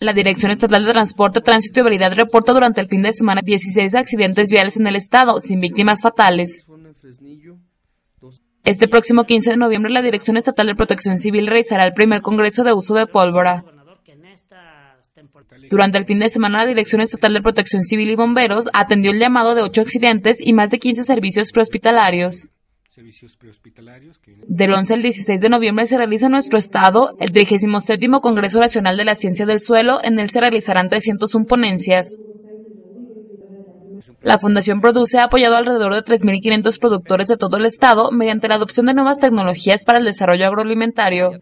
La Dirección Estatal de Transporte, Tránsito y Vialidad reporta durante el fin de semana 16 accidentes viales en el estado, sin víctimas fatales. Este próximo 15 de noviembre, la Dirección Estatal de Protección Civil realizará el primer Congreso de Uso de Pólvora. Durante el fin de semana, la Dirección Estatal de Protección Civil y Bomberos atendió el llamado de ocho accidentes y más de 15 servicios prehospitalarios servicios Del 11 al 16 de noviembre se realiza en nuestro estado el 37 Congreso Nacional de la Ciencia del Suelo. En el se realizarán 301 ponencias. La Fundación Produce ha apoyado alrededor de 3.500 productores de todo el estado mediante la adopción de nuevas tecnologías para el desarrollo agroalimentario.